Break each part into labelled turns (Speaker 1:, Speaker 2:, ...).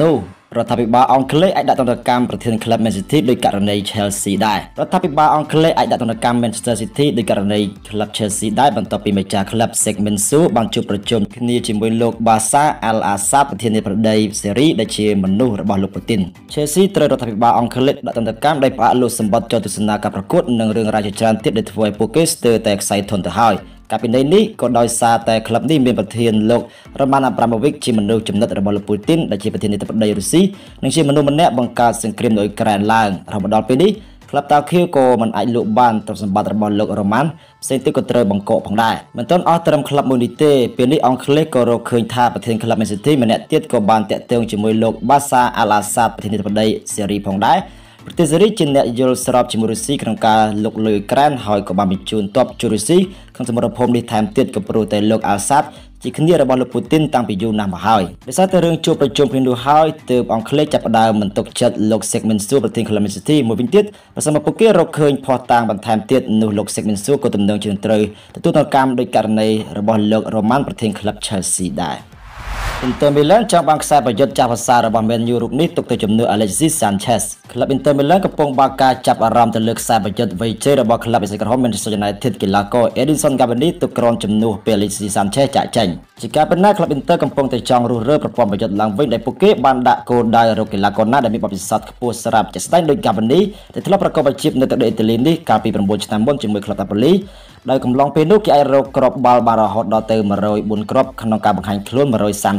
Speaker 1: នោះរដ្ឋាភិបាលអង់គ្លេសអាចដាក់ទណ្ឌកម្មប្រធានក្លឹប Man City ដោយករណី Chelsea ដែររដ្ឋាភិបាលអង់គ្លេសអាចដាក់ទណ្ឌកម្ម Manchester City ដោយករណីក្លឹប Chelsea ដែរបន្ទាប់ពីម្ចាស់ក្លឹប Segment Su បានជួបប្រជុំគ្នាជាមួយលោក Barca Al Asad ប្រធានាធិបតី Serie ដែលជាមនុស្សរបស់លោក Putin Chelsea ត្រូវរដ្ឋាភិបាលអង់គ្លេសដាក់ទណ្ឌកម្មដោយផ្អាកលោកសម្បត្តិចូលទស្សនាការប្រកួតនិងរឿងរ៉ាវជាច្រើនទៀតដែលធ្វើឲ្យពួកគេស្ទើរតែខ្សែធនទៅហើយកាលពីនេះក៏ដោយសារតែក្លឹបនេះមានប្រធានលោករ៉ូម៉ានអាប់រ៉ាម៉ូវិកជាមនុស្សចំណិតរបស់លោកពូទីនដែលជាប្រធានាធិបតីរុស្ស៊ីនិងជាមនុស្សម្នាក់បង្កើតសង្គ្រាមនៅអ៊ុយក្រែនឡើងរហូតដល់ពេលនេះក្លឹបតាខៀវក៏មិនអាចលក់បានទ្រព្យសម្បត្តិរបស់លោករ៉ូម៉ាន់ផ្សេងទៀតក៏ត្រូវបង្កកផងដែរមិនទាន់អស់ត្រឹមក្លឹបមួយនេះទេពេលនេះអង់គ្លេសក៏រកឃើញថាប្រធានក្លឹបមែនស៊ីធីម្នាក់ទៀតក៏បានតាក់ទងជាមួយលោក បាសាអាឡាសាប្រធានាធិបតីសេរីផងដែរទេសរីជាអ្នកយល់ស្របជាមួយរុស្ស៊ីក្នុងការលុកលុយអ៊ុយក្រែនហើយក៏បានបញ្ជូនទ័ពជួយរុស្ស៊ីក្នុងសមរភូមិនេះថែមទៀតក៏ព្រោះតែលោកអាសាត់ជាគ្នារបស់លោកពូទីនតាំងពីយូរណាស់មកហើយដោយសារតែរឿងជួបប្រជុំគ្នានោះហើយទើបអង់គ្លេសចាប់ផ្ដើមមិនទុកចិត្តលោក Sigmund Su ប្រធាន Columbus City មួយវិញទៀតប្រសិនបើពួកគេរកឃើញភ័ស្តុតាងបន្ថែមទៀតនោះលោក Sigmund Su ក៏ទំនងជាត្រូវទទួលតកម្មដោយករណីរបស់លោក Roman ប្រធានក្លឹប Chelsea ដែរ។អ៊ីនទ័រមីឡានចង់បានខ្សែប្រយុទ្ធចាស់ភាសារបស់មែនយូរូបនេះទុកទៅជំនឿ Alexis Sanchez ក្លឹបអ៊ីនទ័រមីឡានកំពុងបើកការចាប់អារម្មណ៍ទៅលើខ្សែប្រយុទ្ធវ័យជ័យរបស់ក្លឹបអេសក្រហម Manchester United កីឡាករ Edinson Cavani ទុកក្រងជំនួសពី Alexis Sanchez ចាក់ចេញជាការពិតណាស់ក្លឹបអ៊ីនទ័រកំពុងតែចង់រុះរើប្រព័ន្ធប្រយុទ្ធឡើងវិញដែលពួកគេបានដាក់គោលដៅរកកីឡាករណាដែលមានបទពិសោធន៍ខ្ពស់ស្រាប់ជាក់ស្ដែងដោយ Cavani ដែលធ្លាប់ប្រកបអាជីពនៅទឹកដីអ៊ីតាលីនេះកាលពី9ឆ្នាំមុនជាមួយក្លឹបតាប៉ូលីដោយកំឡុងពេលនោះគេអាចរកគ្រាប់បាល់បានរហូតដល់ទៅ104គ្រាប់ក្នុងការបង្ហាញខ្លួន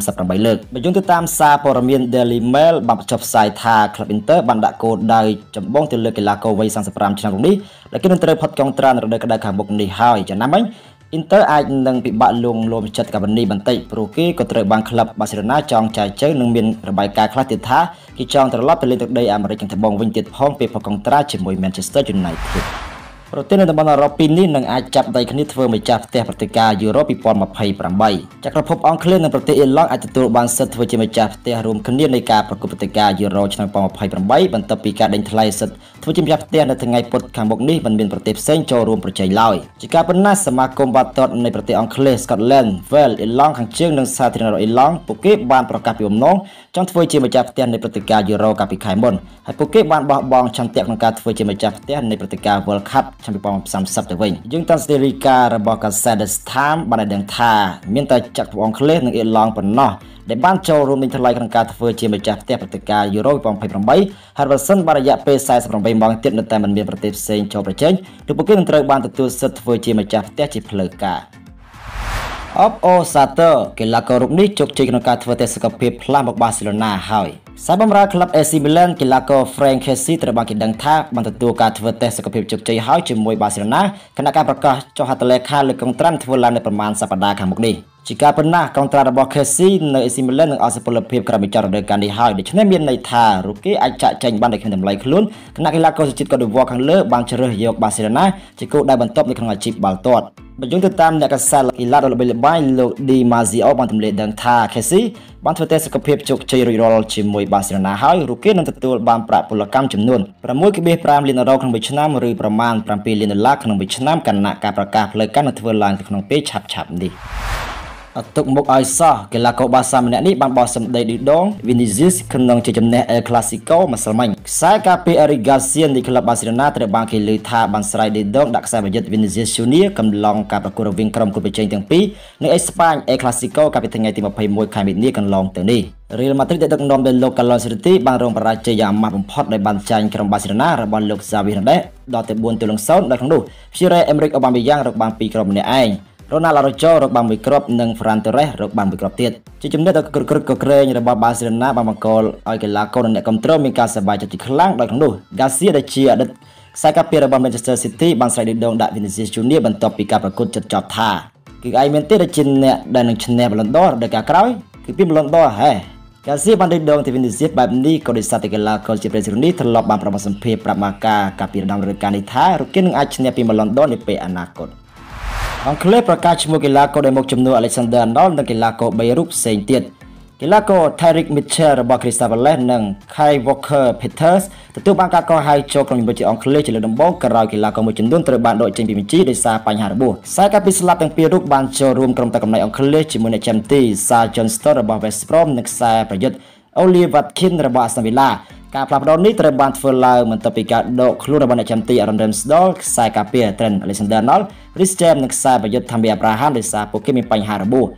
Speaker 1: 138លើកបើយោងទៅតាម សារព័ត៌មាន Daily Mail បានបញ្ចុះផ្សាយថា Club Inter បានដាក់គោលដៅចម្បងទៅលើកីឡាករវ័យ35ឆ្នាំនេះដែលគេនឹងត្រូវផុតកងត្រានៅរដូវក្តៅខាងមុខនេះហើយចំណាំវិញ Inter អាចនឹងពិបាកលងលោមចិត្តកាបានីបន្តិចព្រោះគេក៏ត្រូវបានក្លឹប Barcelona ចង់ចាយជើងនិងមានរបាយការណ៍ខ្លះទៀតថាគេចង់ត្រឡប់ទៅលេងទឹកដីអាមេរិកខាងត្បូងវិញទៀតផងពេលផុតកងត្រាជាមួយ Manchester United ប្រទេសនៅតំបន់អឺរ៉ុបពីរនេះនឹងអាចចាប់ដៃគ្នាធ្វើម្ចាស់ផ្ទះព្រឹត្តិការណ៍យូរ៉ូ2028ចក្រភពអង់គ្លេសនិងប្រទេសអ៊ីរឡង់អាចទទួលបានសិទ្ធិធ្វើជាម្ចាស់ផ្ទះរួមគ្នានៃការប្រកួតព្រឹត្តិការណ៍យូរ៉ូឆ្នាំ2028បន្ទាប់ពីការដេញថ្លៃសិទ្ធិធ្វើជាម្ចាស់ផ្ទះនៅថ្ងៃពុធខាងមុខនេះមិនមានប្រទេសផ្សេងចូលរួមប្រជែងឡើយជាការប៉ុណ្ណោះសមាគមបាល់ទាត់នៃប្រទេសអង់គ្លេស Scotland Wales អ៊ីរឡង់ខាងជើងនិងសាធារណរដ្ឋអ៊ីរឡង់ពួកគេបានប្រកាសពីបំណងចង់ធ្វើជាម្ចាស់ផ្ទះនៃព្រឹត្តិការណ៍យូរ៉ូកាលពីខែមុនហើយពួកគេបានបោះបង់ឆន្ទៈក្នុងការធ្វើជាម្ចាស់ផ្ទះនៃព្រឹត្តិការណ៍ World Cup ឆ្នាំ2030ទៅវិញយើងតាមស្ទីរីការបស់កាសែត The Time បានដឹងថាមានតែចាក់ប្រអងឃ្លេសនិងអ៊ីឡង់ប៉ុណ្ណោះដែលបានចូលរួមលេងថ្លៃក្នុងការធ្វើជាម្ចាស់ផ្ទះព្រឹត្តិការណ៍ Euro 2028ហើយបើសិនបានរយៈពេល48ម៉ោងទៀតនៅតែមិនមានប្រទេសផ្សេងចូលប្រជែងនោះពួកគេនឹងត្រូវបានទទួលសិទ្ធិធ្វើជាម្ចាស់ផ្ទះជាផ្លូវការ។អបអូសាទ័រកីឡាកររូបនេះជោគជ័យក្នុងការធ្វើទស្សនកិច្ចភាពផ្លាស់មកបាសេឡូណាហើយសាយបំរើក្លឹប AC Milan កីឡាករ Frank Kessie ត្រូវបានគេដឹងថាបានទទួលការធ្វើតេស្តសុខភាពជោគជ័យហើយជាមួយបាសេឡូណាគណៈការប្រកាសចុះហត្ថលេខាលើកងត្រាំធ្វើឡើងនៅប្រមាណសប្តាហ៍ខាងមុខនេះជាការប៉ុណ្ណាកងត្រារបស់ Casey នៅ AC Milan នឹងអសពលភាពក្រោយពីចាត់រដូវកាលនេះហើយដូច្នេះមានន័យថាលោកគេអាចចាក់ចែងបានដោយគ្មានតម្លៃខ្លួនគណៈកីឡាករសជាតិកូដិវ៉ាខាងលើបានជ្រើសយក Barcelona ជាគោលដៅបន្ទាប់នៅក្នុងអាជីពបាល់ទាត់បើយោងទៅតាមអ្នកកសាកីឡាដ៏ល្បីល្បាញលោក Di Marzio បានទម្លាយដឹងថា Casey បានធ្វើតេស្តសុខភាពជោគជ័យរួចរាល់ជាមួយ Barcelona ហើយរូគេនឹងទទួលបានប្រាក់ពលកម្មចំនួន6.5លានអឺរ៉ូក្នុងមួយឆ្នាំឬប្រមាណ7លានដុល្លារក្នុងមួយឆ្នាំគណៈការប្រកាសផ្លូវការនឹងធ្វើឡើងក្នុងពេលឆាប់ៗនេះទុកមុខឲ្យសោះកីឡាករបាសាម្នាក់នេះបានបោះសម្ដីឌឺដង Vinicius ក្នុងជចំណះ El Clasico ម្សិលមិញខ្សែការពារ Eric Garcia នៃក្លឹប Barcelona ត្រូវបានគេលើកថាបានស្រ័យឌឺដងដាក់ខ្សែប្រយុទ្ធ Vinicius Junior កំឡុងការប្រកួតរវាងក្រុមគូប្រជែងទាំងពីរនៅអេស្ប៉ាញ El Clasico កាលពីថ្ងៃទី21ខែមិនិនាកន្លងទៅនេះ Real Madrid ដែលដឹកនាំដោយលោក Carlos Ancelotti បានរងបរាជ័យយ៉ាងអាម៉ាស់បំផុតដោយបានចាញ់ក្រុម Barcelona របស់លោក Xavi Hernandez ដល់ទៅ4-0នៅក្នុងនោះ Pierre-Emerick Aubameyang រកបាន2គ្រាប់ម្នាក់ឯងរ៉ូណាល់អារ៉ូជោរកបានមួយគ្រាប់និងហ្វ្រាន់តេរេសរកបានមួយគ្រាប់ទៀតជាជំនឿដ៏ក្រឹតក្រក្រែងរបស់បាសេឡូណាបានបង្កឲ្យកីឡាករអ្នកគ្រប់គ្រងមានការសប្បាយចិត្តជាខ្លាំងដោយក្នុងនោះហ្គាស៊ីដែលជាអតីតខ្សែការពាររបស់ Manchester City បានស្រែកដេញដូងដាក់ Vinicius Junior បន្ទាប់ពីការប្រកួតចិត្តចប់ថាគឺឯងមានទេដែលជាអ្នកដែលនឹងឈ្នះ Ballon d'Or ដល់ការក្រោយគឺពី Ballon d'Or ហេកាស៊ីបានដេញដូងទៅ Vinicius បែបនេះក៏ដោយសារតែកីឡាករជាប្រេសិលនេះធ្លាប់បានប្រមាសម្ភារប្រាប់មកការការពីដំណើរការនេះថារកគេនឹងអាចឈ្នះពី Ballon d'Or នាពេលអនាគត។អង់គ្លេសប្រកាសឈ្មោះកីឡាករដែលមកជំនួស Alexander Arnold និងកីឡាករ3រូបផ្សេងទៀតកីឡាករ Tyrick Mitchell របស់ Crystal Palace និង Kai Walker Peters ទទួលបានការកោះហៅចូលក្នុងជំនួយជាអង់គ្លេសជាលើកដំបូងក្រោយកីឡាករមួយចំនួនត្រូវបានដកចេញពីបញ្ជីដោយសារបញ្ហារបួសខ្សែការពីស្លាប់ទាំងពីររូបបានចូលរួមក្រុមតាកំណែអង់គ្លេសជាមួយអ្នកចាំទី Sir John Stones របស់ West Brom និងខ្សែប្រយុទ្ធ Oliver Watkin របស់ Aston Villa ការផ្លាស់ប្ដូរនេះត្រូវបានធ្វើឡើងបន្ទាប់ពីការដកខ្លួនរបស់អ្នកចាំទី Aaron Ramsdale ខ្សែការពារ Trent Alexander-Arnold, Rhys James និងខ្សែប្រយុទ្ធ Tammy Abraham ដោយសារពួកគេមានបញ្ហារបួស។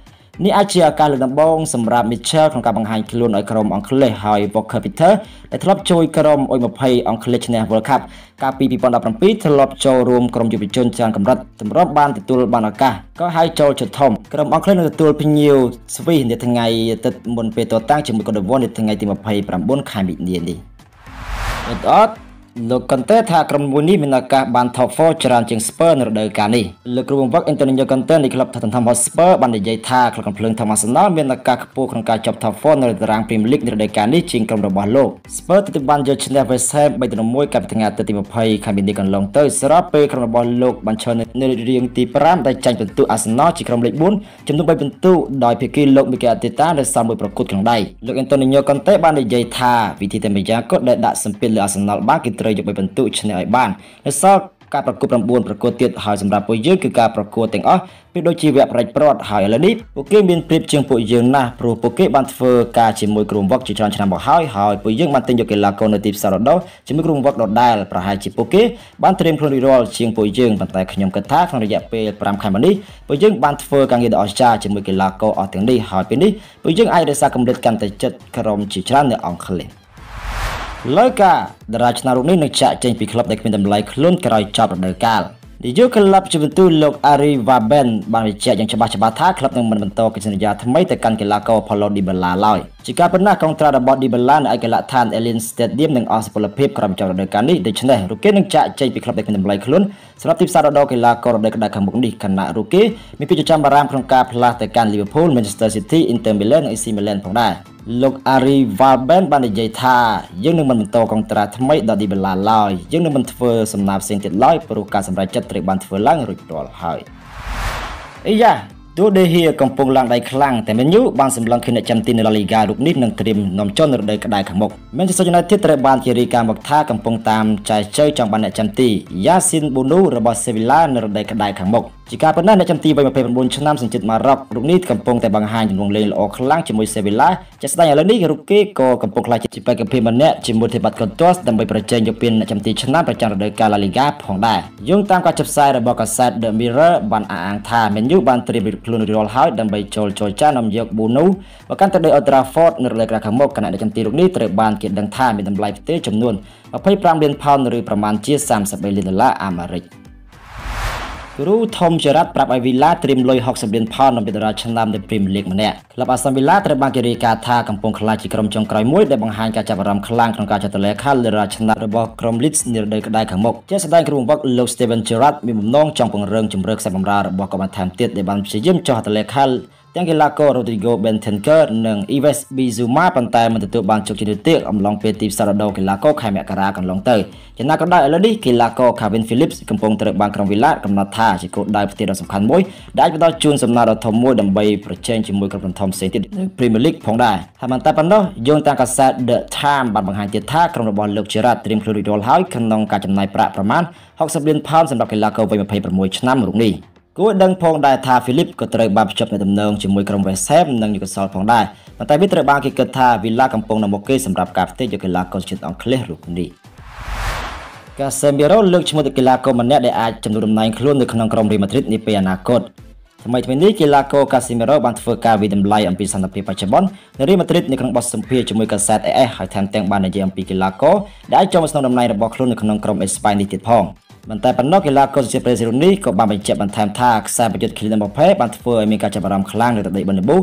Speaker 1: នេះអាចជាឱកាសលើកដំបូងសម្រាប់ Mitchell ក្នុងការបង្ហាញខ្លួនឲ្យក្រុមអង់គ្លេសហើយ Walker Peters ដែលធ្លាប់ជួយក្រុមអុយ20អង់គ្លេសឈ្នះ World Cup កាលពី2017ធ្លាប់ចូលរួមក្រុមយុវជនច្រើនកម្រិតទម្រាំបានទទួលបានឱកាសក៏ហើយចូលចិត្តធំក្រុមអង់គ្លេសនឹងទទួលភ្ញៀវស្វីសនាថ្ងៃអាទិត្យមុនពេលតតាំងជាមួយកូនដវ័ននាថ្ងៃទី29ខែមិនិនានេះអត់អត់លោកកុនតេថាក្រុមមួយនេះមានឱកាសបាន top 4ច្រើនជាង Spurs នៅរដូវកាលនេះលោកគ្រូបង្វឹក Antonio Conte នៃក្លឹប Tottenham Hotspur បាននិយាយថាក្លឹបកំភ្លើង Thomas Arsenal មានឱកាសខ្ពស់ក្នុងការជាប់ top 4នៅតារាង Premier League នៅរដូវកាលនេះជាងក្រុមរបស់លោក Spurs ទទួលបានយកឈ្នះ West Ham 3-1កាលពីថ្ងៃទី20ខែមីនាកន្លងទៅ ស្របពេលក្រុមរបស់លោកបានឈរនៅរាងទី5ដែលចាញ់ពិន្ទុ Arsenal ជាក្រុមលេខ4ចំនួន3ពិន្ទុដោយភាគីលោក Mikel Arteta នៅសល់មួយប្រកួតក្នុងដៃលោក Antonio Conte បាននិយាយថាវិធីតែម្យ៉ាងគាត់ដែលដាក់សម្ពាធលើ Arsenal បានគឺត្រូវត្រូវយកបីពិន្ទុឈ្នះឲ្យបាននៅសល់ការប្រកួត9ប្រកួតទៀតហើយសម្រាប់ពួកយើងគឺការប្រកួតទាំងអស់វាដូចជាវគ្គប្រាច់ព្រាត់ហើយឥឡូវនេះពួកគេមានព្រៀបជាងពួកយើងណាស់ព្រោះពួកគេបានធ្វើការជាមួយក្រុមវឹកជាច្រើនឆ្នាំមកហើយហើយពួកយើងបានទិញយកកីឡាករនៅទីផ្សារដោជាមួយក្រុមវឹកដដែលប្រហែលជាពួកគេបានត្រៀមខ្លួនរាល់ជាងពួកយើងប៉ុន្តែខ្ញុំគិតថាក្នុងរយៈពេល5ខែមុននេះពួកយើងបានធ្វើការងារដ៏អស្ចារ្យជាមួយកីឡាករអស់ទាំងនេះហើយពេលនេះពួកយើងអាចរក្សាកម្រិតកាន់តែចិត្តក្រុមជាច្រើននៅអង់គ្លេសលោកកាតារាឆ្នារូបនេះនឹងចាក់ចេញពីក្លឹបដែលគ្មានតម្លៃខ្លួនក្រោយចប់រដូវកាលនាយកក្លឹបជីវិទូលោក Ari Vaben បានបញ្ជាក់យ៉ាងច្បាស់ច្បាស់ថាក្លឹបនឹងមិនបន្តកិច្ចសន្យាថ្មីទៅកាន់កីឡាករ Paulo Dybala ឡើយជាការប៉ុណ្ណោះកងត្រារបស់ Dybala នៅឯកីឡដ្ឋាន Allianz Stadium នឹងអស់សុពលភាពក្រោយចប់រដូវកាលនេះដូច្នេះរូបគេនឹងចាក់ចេញពីក្លឹបដែលគ្មានតម្លៃខ្លួនសម្រាប់ទីផ្សារដល់កីឡាកររដូវក្តៅខាងមុខនេះខណៈរូបគេមានពីប្រចាំបារាមក្នុងការផ្លាស់ទៅកាន់ Liverpool, Manchester City, Inter Milan និង AC Milan ផងដែរលោកអារីវ៉ាល់បែនបាននិយាយថាយើងនឹងមិនបន្តកងត្រាថ្មីដល់ឌីបេឡាឡើយយើងនឹងមិនធ្វើសំណើផ្សេងទៀតឡើយព្រោះការសម្រេចចិត្តត្រូវបានធ្វើឡើងរួចរាល់ហើយអីយ៉ាទូដេហៀកំពុងឡើងដៃខ្លាំងតែមែនយូបានសម្លឹងឃើញអ្នកចាំទីនៅឡាលីហ្គារូបនេះនឹងត្រៀមនាំចុះនៅរដូវក្តៅខាងមុខមែនជាសុចណៃទៀតត្រូវបានជារីកាមកថាកំពុងតាមចែកចើចង់បានអ្នកចាំទីយ៉ាស៊ីនប៊ូនូរបស់សេវីឡានៅរដូវក្តៅខាងមុខជាការប៉ុណ្ណេះអ្នកចំទីវ័យ29ឆ្នាំសញ្ជាតិម៉ារ៉ុករូបនេះកំពុងតែបង្ហាញចំណងលេងល្អខ្លាំងជាមួយសេវីឡាជាក់ស្ដែងឥឡូវនេះរូបគេក៏កំពុងខ្លាចជាបេក្ខភាពម្នាក់ជាមួយធីបាត់កុនតូសដើម្បីប្រជែងយកពានអ្នកចំទីឆ្នាំប្រចាំរដូវកាលឡាលីហ្គាផងដែរយោងតាមការចុះផ្សាយរបស់កាសែត The Mirror បានអះអាងថា Man U បានត្រៀមរៀបខ្លួនរាល់ហើយដើម្បីចូលចរចានាំយក Bono មកកាន់ទៅដោយ Old Trafford នៅរដូវខាងមុខគណៈអ្នកចំទីរូបនេះត្រូវបានគេដឹងថាមានតម្លៃផ្ទេចំនួន25លានផោនឬប្រមាណជា33លានដុល្លារអាមេរិក។គ្រូធំចរិតប្រាប់ឲ្យវីឡាត្រៀមលុយ60លានផោនដើម្បីតារាឆ្នាំនៃព្រីមលីកម្នាក់ក្លឹបអាសាវីឡាត្រូវបានគេរាយការណ៍ថាកំពុងខ្លាចជាក្រុមចុងក្រោយមួយដែលបង្ហាញការចាប់អារម្មណ៍ខ្លាំងក្នុងការចាត់លេខាលើរាជឆ្នាំរបស់ក្រុម Leeds នារដូវក្តៅខាងមុខជាស្ដែងគ្រូបង្វឹកលោក Steven Gerrard មានបំណងចង់ពង្រឹងជំរឿខ្សែបម្រើរបស់គាត់បន្ថែមទៀតដែលបានព្យាយាមចោះតលេខាទាំងកីឡាករ Rodrigo Bentancur និង Ives Bizuma ប៉ុន្តែមិនទទួលបានជោគជ័យនោះទេអំឡុងពេលទីផ្សាររដូវកីឡាករខែមករាកន្លងទៅចំណាក៏ដោយឥឡូវនេះកីឡាករ Kevin Phillips កំពុងត្រូវបានក្រុមវីឡាកំណត់ថាជាគោលដៅផ្ទះដ៏សំខាន់មួយដែលអាចផ្ដល់ជូនសំណារដ៏ធំមួយដើម្បីប្រជែងជាមួយក្រុមធំផ្សេងទៀតនៅ Premier League ផងដែរហើយមិនតែប៉ុណ្ណោះយោងតាមកាសែត The Time បានបង្ហាញទៀតថាក្រុមរបស់លោក Gerrard ត្រៀមខ្លួនរួចរាល់ហើយក្នុងការចំណាយប្រាក់ប្រមាណ60លានផោនសម្រាប់កីឡាករវ័យ26ឆ្នាំរូបនេះគួរដឹងផងដែរថាហ្វីលីបក៏ត្រូវបានភ្ជាប់ទំនាក់ទំនងជាមួយក្រុមវេសែមនិងយុគសលផងដែរប៉ុន្តែវាត្រូវបានគេគិតថាវីឡាកំពុងនៅមុខគេសម្រាប់ការផ្ទេរយកកីឡាករជាតិអង់គ្លេសរូបនេះកាសេមីរ៉ូលើកឈ្មោះទៅកីឡាករម្នាក់ដែលអាចចំនួនតំណែងខ្លួននៅក្នុងក្រុមរីម៉ាឌ្រីតនាពេលអនាគតថ្មីថ្មីនេះកីឡាករកាស៊ីមីរ៉ូបានធ្វើការវិតម្លៃអំពីសន្តិភាពបច្ចុប្បន្ននៅរីម៉ាឌ្រីតនៅក្នុងបទសម្ភាសជាមួយកាសែត AS ហើយថែមទាំងបាននិយាយអំពីកីឡាករដែលអាចចូលមកក្នុងតំណែងរបស់ខ្លួននៅក្នុងក្រុមអេស្ប៉ាញនេះទៀតផង។មិនតែប៉ុណ្ណោះកីឡាករសុជាតិប្រេស៊ីរូនីក៏បានបញ្ជាក់បន្ថែមថាខ្សែប្រយុទ្ធឃីលីនបូផេបានធ្វើឲ្យមានការចាប់អារម្មណ៍ខ្លាំងលើទឹកដីប៊ុនប៊ូ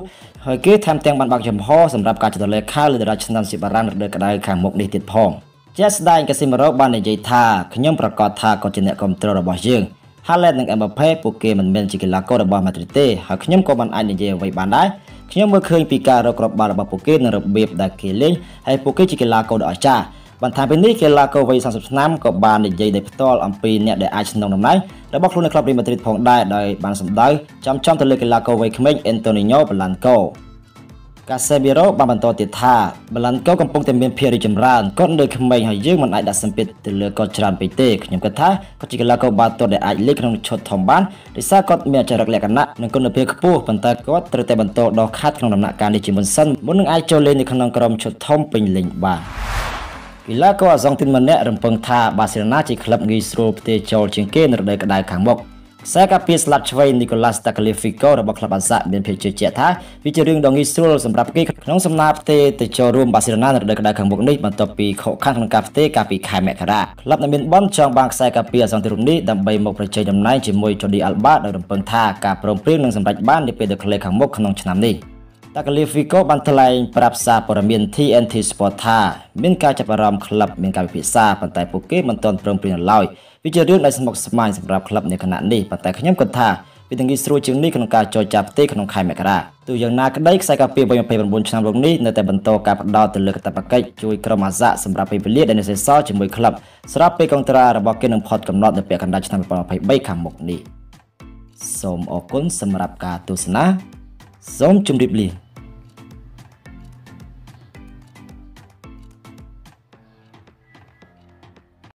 Speaker 1: ហើយគេថែមទាំងបានបើកចំហសម្រាប់ការចតុលេខខៅលើតារាឆ្នាំស៊ីបារ៉ាំងរដូវក្តៅខាងមុខនេះទៀតផងជាស្ដែងកាស៊ីម៉ូរ៉ូបាននិយាយថាខ្ញុំប្រកាសថាគាត់ជាអ្នកគ្រប់គ្រងរបស់យើងហាឡេតនិងអេមបាផេពួកគេមិនមែនជាកីឡាកររបស់ម៉ាឌ្រីតទេហើយខ្ញុំក៏មិនអាចនិយាយអ្វីបានដែរខ្ញុំមើលឃើញពីការរកគ្រាប់បាល់របស់ពួកគេនិងរបៀបដែលគេលេងហើយពួកគេជាកីឡាករដ៏អស្ចារ្យបន្ថែមពីនេះកីឡាករវ័យ30ឆ្នាំក៏បាននិយាយដោយផ្ទាល់អំពីអ្នកដែលអាចស្នងតំណែងរបស់ខ្លួននៅក្លឹបរីម៉ាឌ្រីតផងដែរដោយបានសម្ដៅចំចំទៅលើកីឡាករវ័យក្មេងអេនតូនីញ៉ូបឡាន់កូកាសេបេរ៉ូបានបន្តទៀតថាបឡាន់កូកំពុងតែមានភាពរីចម្រើនគាត់នៅក្មេងហើយយើងមិនអាចដាក់សម្ពាធទៅលើគាត់ច្រើនពេកទេខ្ញុំគិតថាគាត់ជាកីឡាករបាល់ទាត់ដែលអាចលេចក្នុងឈុតធំបានដោយសារគាត់មានចរិតលក្ខណៈនិងគុណភាពខ្ពស់ប៉ុន្តែគាត់ត្រូវតែបន្តដកខាត់ក្នុងដំណាក់កាលនេះជាមុនសិនមុននឹងអាចចូលលេងនៅក្នុងក្រុមឈុតធំពេញលេញបាន។កីឡាករអាសង់ទីនម្នាក់រំពឹងថាបាសេឡូណាជាក្លឹបងាយស្រួលផ្ទេរចូលជាងគេនៅរដូវក្តៅខាងមុខខ្សែការពារស្លាប់ឆ្វេង Nicolas Tagliafico របស់ក្លឹបបាសាមានភាពជឿជាក់ថាវាជារឿងដ៏ងាយស្រួលសម្រាប់គេក្នុងសំណើផ្ទេរទៅចូលរួមបាសេឡូណានៅរដូវក្តៅខាងមុខនេះបន្ទាប់ពីខកខានក្នុងការផ្ទេរកាលពីខែមករាក្លឹបនៅមានបនចង់បានខ្សែការពារអសន្តិរូបនេះដើម្បីមកប្រជែងតំណែងជាមួយ Jordi Alba ដោយរំពឹងថាការព្រមព្រៀងនឹងសម្រេចបាននាពេលដ៏ខ្លីខាងមុខក្នុងឆ្នាំនេះ។តាកាលីហ្វីកូបានថ្លែងប្រាប់សារព័ត៌មាន TNT Sport ថាមានការចាប់អារម្មណ៍ក្លឹបមានការពិភាក្សាប៉ុន្តែពួកគេមិនទាន់ព្រមព្រៀងនៅឡើយវាជារឿងដែលស្មុគស្មាញសម្រាប់ក្លឹបនៅខណៈនេះប៉ុន្តែខ្ញុំគិតថាវានឹងងាយស្រួលជាងនេះក្នុងការចរចាផ្ទៃក្នុងខែមករាទោះយ៉ាងណាក្តីខ្សែការពារវ័យ29ឆ្នាំលោកនេះនៅតែបន្តការផ្ដោតទៅលើកាតព្វកិច្ចជួយក្រុមអាសាក់សម្រាប់ពេលវេលាដែលនៅសេសសល់ជាមួយក្លឹបស្រាប់ពេលកងត្រារបស់គេនឹងផុតកំណត់នៅពាក់កណ្ដាលឆ្នាំ2023ខាងមុខនេះសូមអរគុណសម្រាប់ការទស្សនាសូមជម្រាបលា